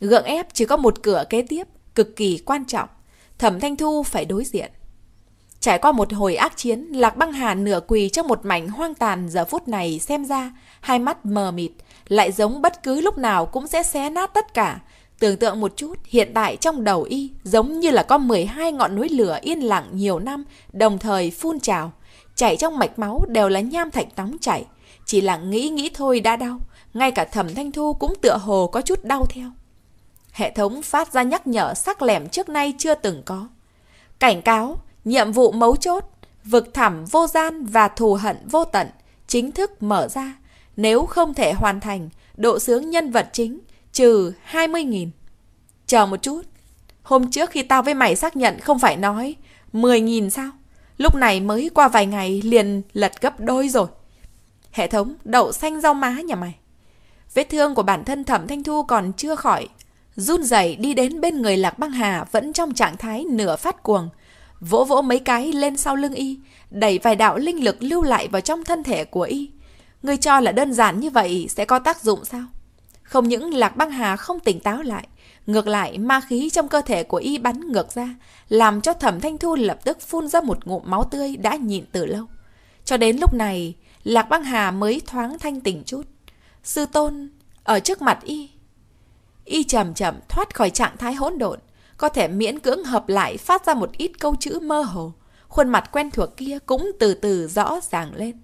Speaker 1: Gượng ép chỉ có một cửa kế tiếp Cực kỳ quan trọng Thẩm Thanh Thu phải đối diện. Trải qua một hồi ác chiến, Lạc Băng Hà nửa quỳ trong một mảnh hoang tàn giờ phút này xem ra, hai mắt mờ mịt, lại giống bất cứ lúc nào cũng sẽ xé nát tất cả. Tưởng tượng một chút, hiện tại trong đầu y giống như là có 12 ngọn núi lửa yên lặng nhiều năm, đồng thời phun trào. Chảy trong mạch máu đều là nham thạch nóng chảy. Chỉ là nghĩ nghĩ thôi đã đau, ngay cả thẩm thanh thu cũng tựa hồ có chút đau theo. Hệ thống phát ra nhắc nhở sắc lẻm trước nay chưa từng có. Cảnh cáo, nhiệm vụ mấu chốt, vực thẳm vô gian và thù hận vô tận chính thức mở ra. Nếu không thể hoàn thành, độ sướng nhân vật chính trừ 20.000. Chờ một chút, hôm trước khi tao với mày xác nhận không phải nói 10.000 sao? Lúc này mới qua vài ngày liền lật gấp đôi rồi. Hệ thống đậu xanh rau má nhà mày. Vết thương của bản thân Thẩm Thanh Thu còn chưa khỏi, run rẩy đi đến bên người Lạc Băng Hà vẫn trong trạng thái nửa phát cuồng, vỗ vỗ mấy cái lên sau lưng y, đẩy vài đạo linh lực lưu lại vào trong thân thể của y. Người cho là đơn giản như vậy sẽ có tác dụng sao? Không những Lạc Băng Hà không tỉnh táo lại, ngược lại ma khí trong cơ thể của y bắn ngược ra, làm cho Thẩm Thanh Thu lập tức phun ra một ngụm máu tươi đã nhịn từ lâu. Cho đến lúc này, Lạc Băng Hà mới thoáng thanh tỉnh chút. Sư tôn, ở trước mặt y, y chậm chậm thoát khỏi trạng thái hỗn độn, có thể miễn cưỡng hợp lại phát ra một ít câu chữ mơ hồ. Khuôn mặt quen thuộc kia cũng từ từ rõ ràng lên.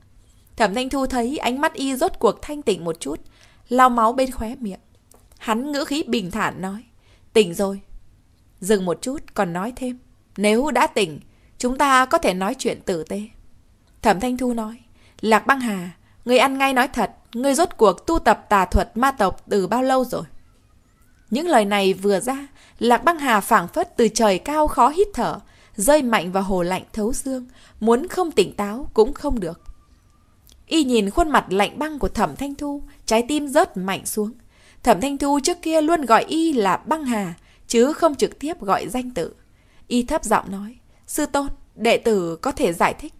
Speaker 1: Thẩm Thanh Thu thấy ánh mắt y rốt cuộc thanh tịnh một chút, lau máu bên khóe miệng. Hắn ngữ khí bình thản nói, tỉnh rồi. Dừng một chút còn nói thêm, nếu đã tỉnh, chúng ta có thể nói chuyện tử tế. Thẩm Thanh Thu nói, Lạc Băng Hà, người ăn ngay nói thật, người rốt cuộc tu tập tà thuật ma tộc từ bao lâu rồi? Những lời này vừa ra, Lạc Băng Hà phảng phất từ trời cao khó hít thở, rơi mạnh vào hồ lạnh thấu xương, muốn không tỉnh táo cũng không được. Y nhìn khuôn mặt lạnh băng của Thẩm Thanh Thu, trái tim rớt mạnh xuống. Thẩm Thanh Thu trước kia luôn gọi Y là Băng Hà, chứ không trực tiếp gọi danh tự. Y thấp giọng nói, sư tôn, đệ tử có thể giải thích.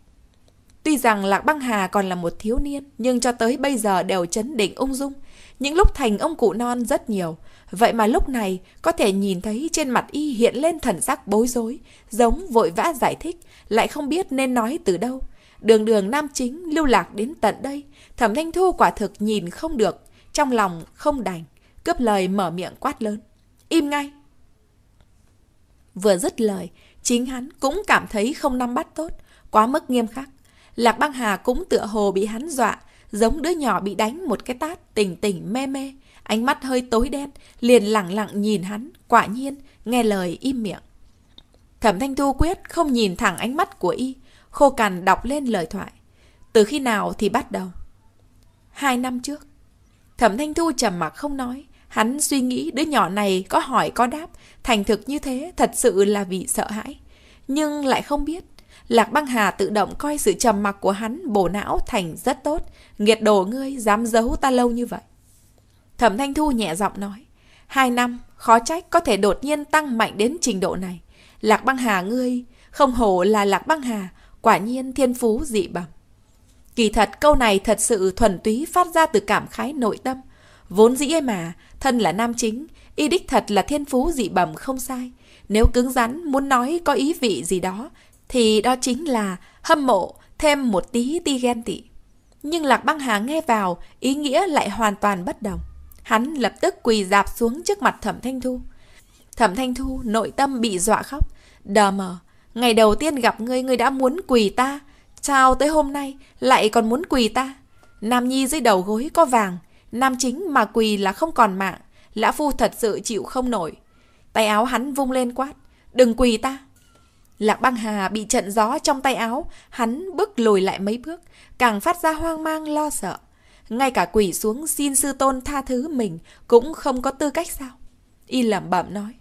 Speaker 1: Tuy rằng Lạc Băng Hà còn là một thiếu niên, nhưng cho tới bây giờ đều chấn định ung dung. Những lúc thành ông cụ non rất nhiều, Vậy mà lúc này có thể nhìn thấy trên mặt y hiện lên thần sắc bối rối, giống vội vã giải thích, lại không biết nên nói từ đâu. Đường đường nam chính lưu lạc đến tận đây, thẩm thanh thu quả thực nhìn không được, trong lòng không đành, cướp lời mở miệng quát lớn. Im ngay! Vừa dứt lời, chính hắn cũng cảm thấy không nắm bắt tốt, quá mức nghiêm khắc. Lạc băng hà cũng tựa hồ bị hắn dọa, giống đứa nhỏ bị đánh một cái tát tỉnh tỉnh mê mê, ánh mắt hơi tối đen, liền lặng lặng nhìn hắn, quả nhiên, nghe lời im miệng. Thẩm Thanh Thu quyết không nhìn thẳng ánh mắt của y, khô cằn đọc lên lời thoại. Từ khi nào thì bắt đầu? Hai năm trước. Thẩm Thanh Thu trầm mặc không nói, hắn suy nghĩ đứa nhỏ này có hỏi có đáp, thành thực như thế thật sự là vì sợ hãi. Nhưng lại không biết, Lạc Băng Hà tự động coi sự trầm mặc của hắn bổ não thành rất tốt, nghiệt đồ ngươi dám giấu ta lâu như vậy. Thẩm Thanh Thu nhẹ giọng nói. Hai năm, khó trách có thể đột nhiên tăng mạnh đến trình độ này. Lạc băng hà ngươi, không hổ là lạc băng hà, quả nhiên thiên phú dị bẩm. Kỳ thật câu này thật sự thuần túy phát ra từ cảm khái nội tâm. Vốn dĩ mà, thân là nam chính, y đích thật là thiên phú dị bẩm không sai. Nếu cứng rắn muốn nói có ý vị gì đó, thì đó chính là hâm mộ thêm một tí ti ghen tị. Nhưng Lạc Băng Hà nghe vào, ý nghĩa lại hoàn toàn bất đồng. Hắn lập tức quỳ dạp xuống trước mặt Thẩm Thanh Thu. Thẩm Thanh Thu nội tâm bị dọa khóc. Đờ mờ, ngày đầu tiên gặp ngươi ngươi đã muốn quỳ ta. Chào tới hôm nay lại còn muốn quỳ ta. Nam Nhi dưới đầu gối có vàng. Nam chính mà quỳ là không còn mạng. Lã Phu thật sự chịu không nổi. Tay áo hắn vung lên quát. Đừng quỳ ta. Lạc băng hà bị trận gió trong tay áo. Hắn bước lùi lại mấy bước. Càng phát ra hoang mang lo sợ ngay cả quỷ xuống xin sư tôn tha thứ mình cũng không có tư cách sao? Y lẩm bẩm nói.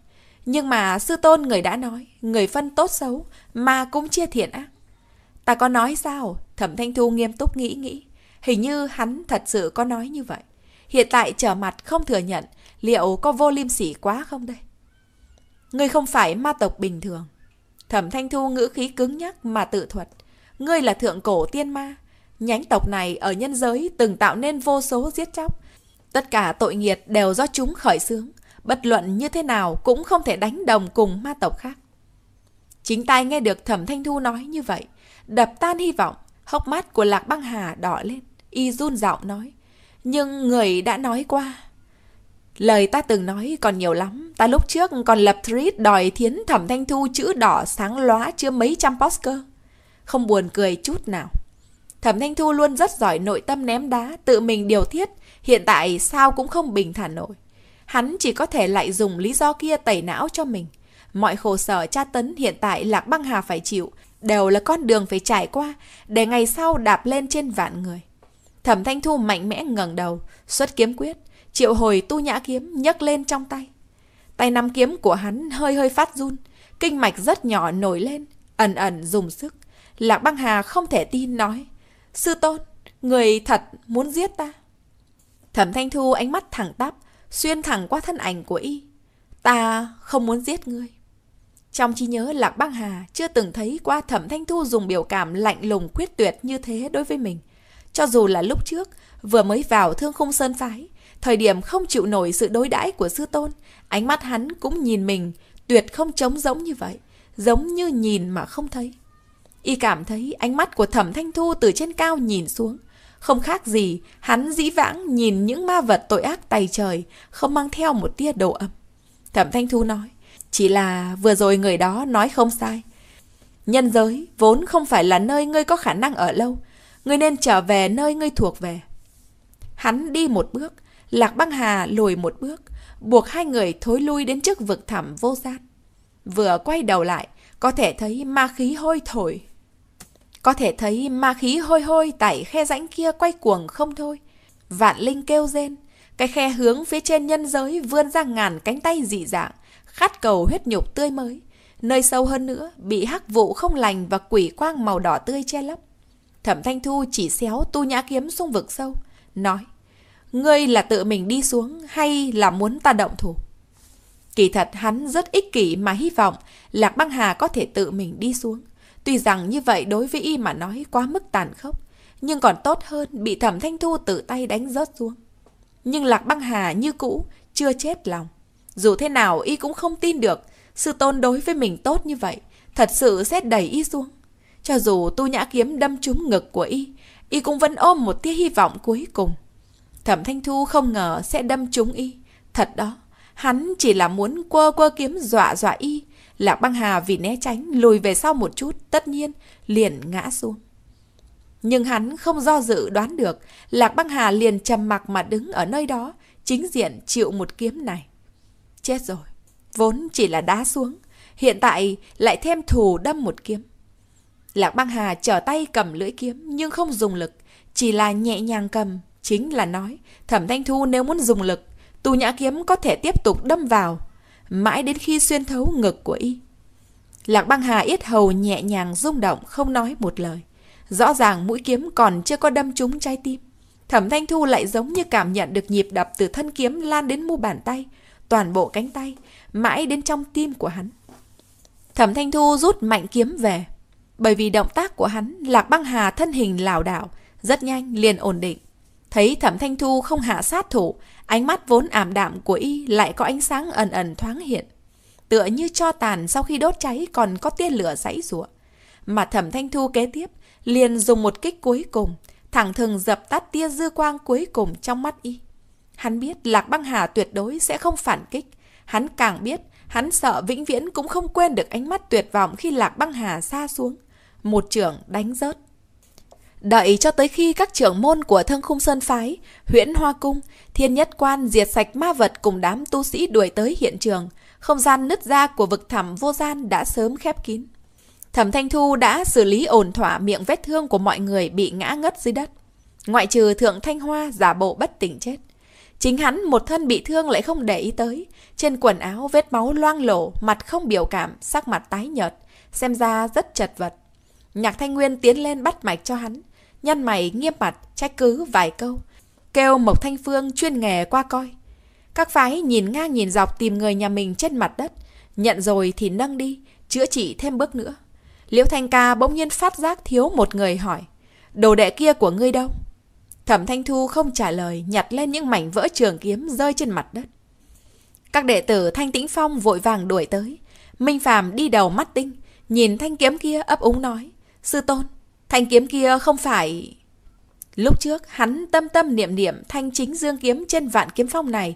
Speaker 1: Nhưng mà sư tôn người đã nói, người phân tốt xấu, mà cũng chia thiện ác. Ta có nói sao? Thẩm Thanh Thu nghiêm túc nghĩ nghĩ. Hình như hắn thật sự có nói như vậy. Hiện tại trở mặt không thừa nhận, liệu có vô liêm sỉ quá không đây? Ngươi không phải ma tộc bình thường. Thẩm Thanh Thu ngữ khí cứng nhắc mà tự thuật. Ngươi là thượng cổ tiên ma, Nhánh tộc này ở nhân giới từng tạo nên vô số giết chóc. Tất cả tội nghiệt đều do chúng khởi xướng, bất luận như thế nào cũng không thể đánh đồng cùng ma tộc khác. Chính tay nghe được Thẩm Thanh Thu nói như vậy, đập tan hy vọng, hốc mắt của Lạc Băng Hà đỏ lên, y run giọng nói. Nhưng người đã nói qua. Lời ta từng nói còn nhiều lắm, ta lúc trước còn lập thread đòi thiến Thẩm Thanh Thu chữ đỏ sáng lóa chưa mấy trăm poster. Không buồn cười chút nào. Thẩm Thanh Thu luôn rất giỏi nội tâm ném đá, tự mình điều thiết, hiện tại sao cũng không bình thản nổi. Hắn chỉ có thể lại dùng lý do kia tẩy não cho mình. Mọi khổ sở tra tấn hiện tại Lạc Băng Hà phải chịu, đều là con đường phải trải qua, để ngày sau đạp lên trên vạn người. Thẩm Thanh Thu mạnh mẽ ngẩng đầu, xuất kiếm quyết, triệu hồi tu nhã kiếm nhấc lên trong tay. Tay nắm kiếm của hắn hơi hơi phát run, kinh mạch rất nhỏ nổi lên, ẩn ẩn dùng sức. Lạc Băng Hà không thể tin nói. Sư tôn, người thật muốn giết ta. Thẩm Thanh Thu ánh mắt thẳng tắp, xuyên thẳng qua thân ảnh của y. Ta không muốn giết ngươi. Trong trí nhớ Lạc Băng Hà chưa từng thấy qua Thẩm Thanh Thu dùng biểu cảm lạnh lùng quyết tuyệt như thế đối với mình. Cho dù là lúc trước, vừa mới vào thương khung sơn phái, thời điểm không chịu nổi sự đối đãi của sư tôn, ánh mắt hắn cũng nhìn mình, tuyệt không trống rỗng như vậy, giống như nhìn mà không thấy. Y cảm thấy ánh mắt của thẩm thanh thu từ trên cao nhìn xuống. Không khác gì, hắn dĩ vãng nhìn những ma vật tội ác tay trời, không mang theo một tia độ ấm. Thẩm thanh thu nói, chỉ là vừa rồi người đó nói không sai. Nhân giới vốn không phải là nơi ngươi có khả năng ở lâu, ngươi nên trở về nơi ngươi thuộc về. Hắn đi một bước, Lạc Băng Hà lùi một bước, buộc hai người thối lui đến trước vực thẳm vô gian. Vừa quay đầu lại, có thể thấy ma khí hôi thổi có thể thấy ma khí hôi hôi tại khe rãnh kia quay cuồng không thôi. Vạn Linh kêu rên, cái khe hướng phía trên nhân giới vươn ra ngàn cánh tay dị dạng, khát cầu huyết nhục tươi mới. Nơi sâu hơn nữa, bị hắc vụ không lành và quỷ quang màu đỏ tươi che lấp. Thẩm Thanh Thu chỉ xéo tu nhã kiếm xung vực sâu, nói, ngươi là tự mình đi xuống hay là muốn ta động thủ? Kỳ thật hắn rất ích kỷ mà hy vọng Lạc Băng Hà có thể tự mình đi xuống. Tuy rằng như vậy đối với y mà nói quá mức tàn khốc, nhưng còn tốt hơn bị thẩm thanh thu tự tay đánh rớt xuống. Nhưng Lạc Băng Hà như cũ, chưa chết lòng. Dù thế nào y cũng không tin được, sự tôn đối với mình tốt như vậy, thật sự sẽ đẩy y xuống. Cho dù tu nhã kiếm đâm trúng ngực của y, y cũng vẫn ôm một tia hy vọng cuối cùng. Thẩm Thanh Thu không ngờ sẽ đâm trúng y. Thật đó, hắn chỉ là muốn quơ quơ kiếm dọa dọa y, Lạc băng hà vì né tránh lùi về sau một chút, tất nhiên liền ngã xuống. Nhưng hắn không do dự đoán được, Lạc băng hà liền trầm mặc mà đứng ở nơi đó, chính diện chịu một kiếm này. Chết rồi, vốn chỉ là đá xuống, hiện tại lại thêm thù đâm một kiếm. Lạc băng hà trở tay cầm lưỡi kiếm nhưng không dùng lực, chỉ là nhẹ nhàng cầm, chính là nói, thẩm thanh thu nếu muốn dùng lực, tù nhã kiếm có thể tiếp tục đâm vào, mãi đến khi xuyên thấu ngực của y. Lạc băng hà yết hầu nhẹ nhàng rung động, không nói một lời. Rõ ràng mũi kiếm còn chưa có đâm trúng trái tim. Thẩm Thanh Thu lại giống như cảm nhận được nhịp đập từ thân kiếm lan đến mu bàn tay, toàn bộ cánh tay, mãi đến trong tim của hắn. Thẩm Thanh Thu rút mạnh kiếm về. Bởi vì động tác của hắn, Lạc Băng Hà thân hình lảo đảo, rất nhanh liền ổn định. Thấy Thẩm Thanh Thu không hạ sát thủ, Ánh mắt vốn ảm đạm của y lại có ánh sáng ẩn ẩn thoáng hiện. Tựa như cho tàn sau khi đốt cháy còn có tia lửa dãy rủa Mà thẩm thanh thu kế tiếp, liền dùng một kích cuối cùng, thẳng thừng dập tắt tia dư quang cuối cùng trong mắt y. Hắn biết Lạc Băng Hà tuyệt đối sẽ không phản kích. Hắn càng biết, hắn sợ vĩnh viễn cũng không quên được ánh mắt tuyệt vọng khi Lạc Băng Hà xa xuống. Một trưởng đánh rớt. Đợi cho tới khi các trưởng môn của thân Khung Sơn Phái, huyễn Hoa Cung, Thiên Nhất Quan diệt sạch ma vật cùng đám tu sĩ đuổi tới hiện trường, không gian nứt ra của vực thẳm vô gian đã sớm khép kín. Thẩm Thanh Thu đã xử lý ổn thỏa miệng vết thương của mọi người bị ngã ngất dưới đất. Ngoại trừ Thượng Thanh Hoa giả bộ bất tỉnh chết. Chính hắn một thân bị thương lại không để ý tới. Trên quần áo vết máu loang lổ, mặt không biểu cảm, sắc mặt tái nhợt. Xem ra rất chật vật. Nhạc Thanh Nguyên tiến lên bắt mạch cho hắn nhăn mày nghiêm mặt trách cứ vài câu, kêu Mộc Thanh Phương chuyên nghề qua coi. Các phái nhìn ngang nhìn dọc tìm người nhà mình trên mặt đất, nhận rồi thì nâng đi, chữa trị thêm bước nữa. Liễu Thanh Ca bỗng nhiên phát giác thiếu một người hỏi, đồ đệ kia của ngươi đâu? Thẩm Thanh Thu không trả lời, nhặt lên những mảnh vỡ trường kiếm rơi trên mặt đất. Các đệ tử Thanh Tĩnh Phong vội vàng đuổi tới. Minh Phàm đi đầu mắt tinh, nhìn thanh kiếm kia ấp úng nói. Sư tôn, Thanh kiếm kia không phải... Lúc trước hắn tâm tâm niệm niệm thanh chính dương kiếm trên vạn kiếm phong này.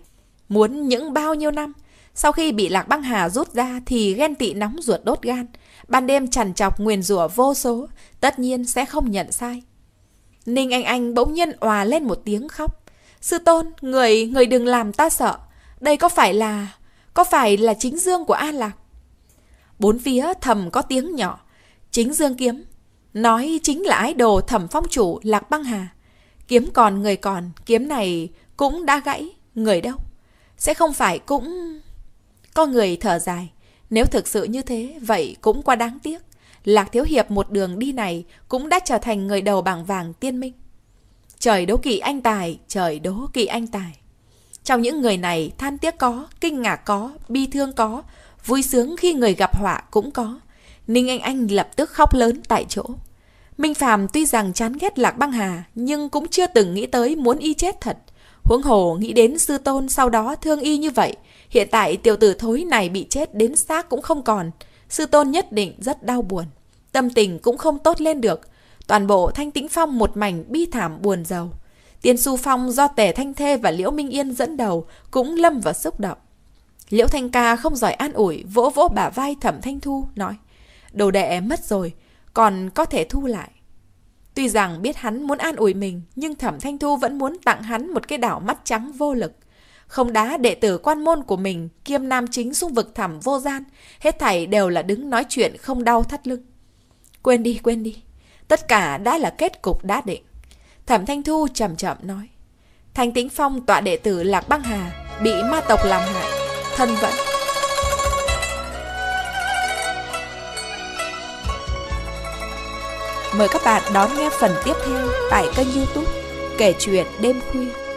Speaker 1: Muốn những bao nhiêu năm, sau khi bị lạc băng hà rút ra thì ghen tị nóng ruột đốt gan. Ban đêm chằn chọc nguyền rủa vô số, tất nhiên sẽ không nhận sai. Ninh Anh Anh bỗng nhiên òa lên một tiếng khóc. Sư tôn, người, người đừng làm ta sợ. Đây có phải là, có phải là chính dương của An Lạc? Bốn phía thầm có tiếng nhỏ. Chính dương kiếm, Nói chính là ái đồ thẩm phong chủ Lạc Băng Hà. Kiếm còn người còn, kiếm này cũng đã gãy, người đâu. Sẽ không phải cũng... Có người thở dài. Nếu thực sự như thế, vậy cũng quá đáng tiếc. Lạc Thiếu Hiệp một đường đi này cũng đã trở thành người đầu bảng vàng tiên minh. Trời đố kỵ anh tài, trời đố kỵ anh tài. Trong những người này, than tiếc có, kinh ngạc có, bi thương có, vui sướng khi người gặp họa cũng có. Ninh Anh Anh lập tức khóc lớn tại chỗ. Minh Phàm tuy rằng chán ghét Lạc Băng Hà, nhưng cũng chưa từng nghĩ tới muốn y chết thật. Huống hồ nghĩ đến sư tôn sau đó thương y như vậy, hiện tại tiểu tử thối này bị chết đến xác cũng không còn. Sư tôn nhất định rất đau buồn, tâm tình cũng không tốt lên được. Toàn bộ thanh tĩnh phong một mảnh bi thảm buồn giàu. Tiên su phong do tề thanh thê và liễu minh yên dẫn đầu cũng lâm vào xúc động. Liễu thanh ca không giỏi an ủi, vỗ vỗ bả vai thẩm thanh thu, nói đồ đệ mất rồi, còn có thể thu lại. Tuy rằng biết hắn muốn an ủi mình, nhưng Thẩm Thanh Thu vẫn muốn tặng hắn một cái đảo mắt trắng vô lực. Không đá đệ tử quan môn của mình, kiêm nam chính xung vực thẩm vô gian, hết thảy đều là đứng nói chuyện không đau thắt lưng. Quên đi, quên đi. Tất cả đã là kết cục đã định. Thẩm Thanh Thu chậm chậm nói. Thanh Tĩnh Phong tọa đệ tử Lạc Băng Hà, bị ma tộc làm hại, thân vẫn Mời các bạn đón nghe phần tiếp theo tại kênh youtube Kể chuyện đêm khuya